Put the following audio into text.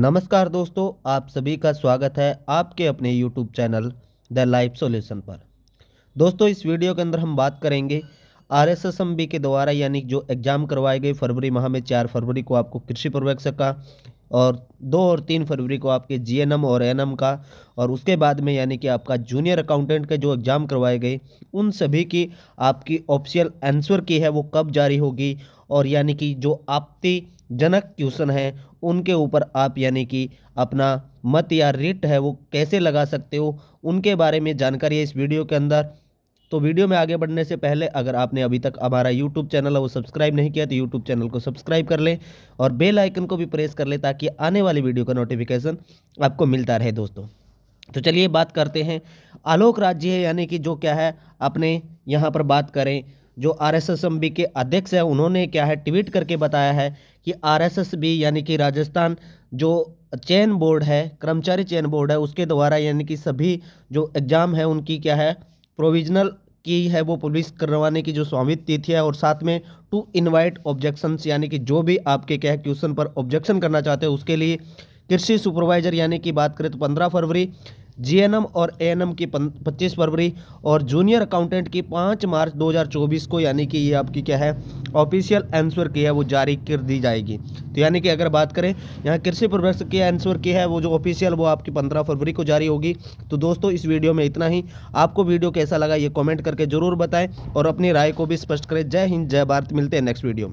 नमस्कार दोस्तों आप सभी का स्वागत है आपके अपने YouTube channel the life solution पर दोस्तों इस वीडियो के अंदर हम बात करेंगे R S S M B के द्वारा यानी जो एग्ज़ाम करवाए गए फरवरी माह में चार फरवरी को आपको कृषि प्रवेक्षक का और दो और तीन फरवरी को आपके जीएनएम और एनएम का और उसके बाद में यानी कि आपका जूनियर अकाउंटेंट के जो एग्ज़ाम करवाए गए उन सभी की आपकी ऑप्शियल आंसर की है वो कब जारी होगी और यानी कि जो आपती जनक क्वेश्चन हैं उनके ऊपर आप यानी कि अपना मत या रिट है वो कैसे लगा सकते हो उनके बारे में जानकारी है इस वीडियो के अंदर तो वीडियो में आगे बढ़ने से पहले अगर आपने अभी तक हमारा यूट्यूब चैनल है वो सब्सक्राइब नहीं किया तो यूट्यूब चैनल को सब्सक्राइब कर लें और बेल आइकन को भी प्रेस कर लें ताकि आने वाली वीडियो का नोटिफिकेशन आपको मिलता रहे दोस्तों तो चलिए बात करते हैं आलोक राज्य है यानी कि जो क्या है अपने यहाँ पर बात करें जो R S S M B के अध्यक्ष हैं उन्होंने क्या है ट्वीट करके बताया है कि आर एस एस बी यानी कि राजस्थान जो चयन बोर्ड है कर्मचारी चयन बोर्ड है उसके द्वारा यानी कि सभी जो एग्ज़ाम है उनकी क्या है प्रोविजनल की है वो पुलिस करवाने की जो स्वामित्व तिथि है और साथ में टू इनवाइट ऑब्जेक्शन यानी कि जो भी आपके क्या क्वेश्चन पर ऑब्जेक्शन करना चाहते हो उसके लिए कृषि सुपरवाइजर यानी कि बात करें तो पंद्रह फरवरी जीएनएम और एएनएम की 25 फरवरी और जूनियर अकाउंटेंट की 5 मार्च 2024 को यानी कि ये आपकी क्या है ऑफिशियल आंसर की है वो जारी कर दी जाएगी तो यानी कि अगर बात करें यहाँ कृषि प्रवेश की आंसर की है वो जो ऑफिशियल वो आपकी 15 फरवरी को जारी होगी तो दोस्तों इस वीडियो में इतना ही आपको वीडियो कैसा लगा ये कॉमेंट करके जरूर बताएँ और अपनी राय को भी स्पष्ट करें जय हिंद जय भारत मिलते हैं नेक्स्ट वीडियो